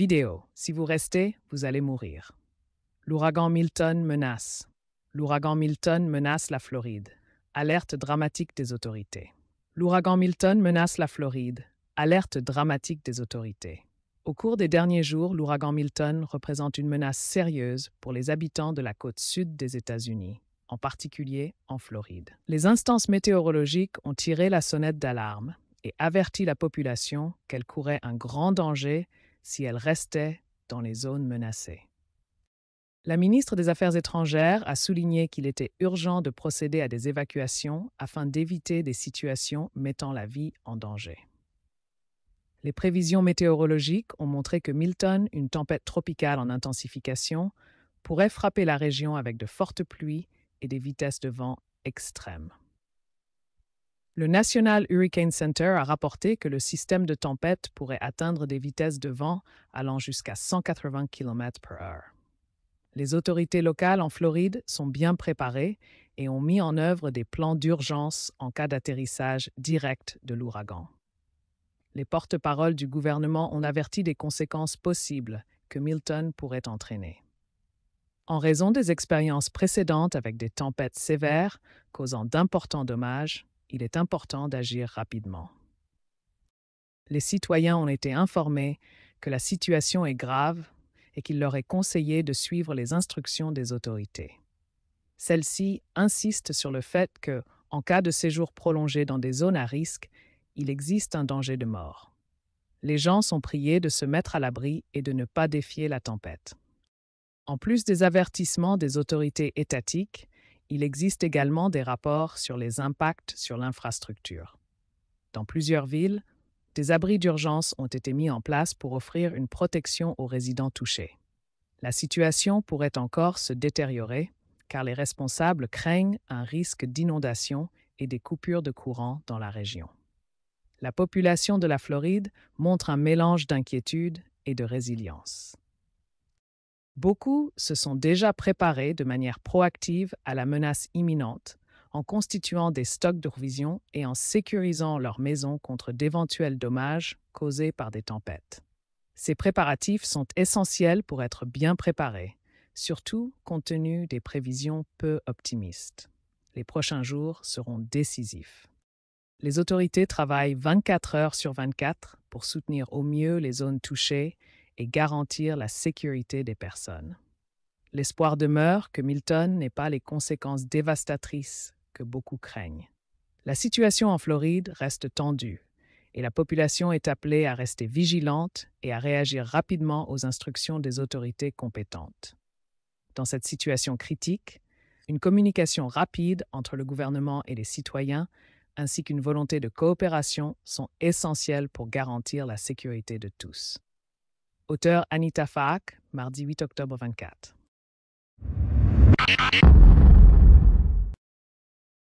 Vidéo. Si vous restez, vous allez mourir. L'ouragan Milton menace. L'ouragan Milton menace la Floride. Alerte dramatique des autorités. L'ouragan Milton menace la Floride. Alerte dramatique des autorités. Au cours des derniers jours, l'ouragan Milton représente une menace sérieuse pour les habitants de la côte sud des États-Unis, en particulier en Floride. Les instances météorologiques ont tiré la sonnette d'alarme et averti la population qu'elle courait un grand danger si elle restait dans les zones menacées. La ministre des Affaires étrangères a souligné qu'il était urgent de procéder à des évacuations afin d'éviter des situations mettant la vie en danger. Les prévisions météorologiques ont montré que Milton, une tempête tropicale en intensification, pourrait frapper la région avec de fortes pluies et des vitesses de vent extrêmes. Le National Hurricane Center a rapporté que le système de tempête pourrait atteindre des vitesses de vent allant jusqu'à 180 km h Les autorités locales en Floride sont bien préparées et ont mis en œuvre des plans d'urgence en cas d'atterrissage direct de l'ouragan. Les porte-paroles du gouvernement ont averti des conséquences possibles que Milton pourrait entraîner. En raison des expériences précédentes avec des tempêtes sévères causant d'importants dommages, il est important d'agir rapidement. Les citoyens ont été informés que la situation est grave et qu'il leur est conseillé de suivre les instructions des autorités. Celles-ci insistent sur le fait que, en cas de séjour prolongé dans des zones à risque, il existe un danger de mort. Les gens sont priés de se mettre à l'abri et de ne pas défier la tempête. En plus des avertissements des autorités étatiques, il existe également des rapports sur les impacts sur l'infrastructure. Dans plusieurs villes, des abris d'urgence ont été mis en place pour offrir une protection aux résidents touchés. La situation pourrait encore se détériorer car les responsables craignent un risque d'inondation et des coupures de courant dans la région. La population de la Floride montre un mélange d'inquiétude et de résilience. Beaucoup se sont déjà préparés de manière proactive à la menace imminente en constituant des stocks de provisions et en sécurisant leurs maisons contre d'éventuels dommages causés par des tempêtes. Ces préparatifs sont essentiels pour être bien préparés, surtout compte tenu des prévisions peu optimistes. Les prochains jours seront décisifs. Les autorités travaillent 24 heures sur 24 pour soutenir au mieux les zones touchées et garantir la sécurité des personnes. L'espoir demeure que Milton n'ait pas les conséquences dévastatrices que beaucoup craignent. La situation en Floride reste tendue et la population est appelée à rester vigilante et à réagir rapidement aux instructions des autorités compétentes. Dans cette situation critique, une communication rapide entre le gouvernement et les citoyens ainsi qu'une volonté de coopération sont essentielles pour garantir la sécurité de tous. Auteur Anita Fak, mardi 8 octobre 24.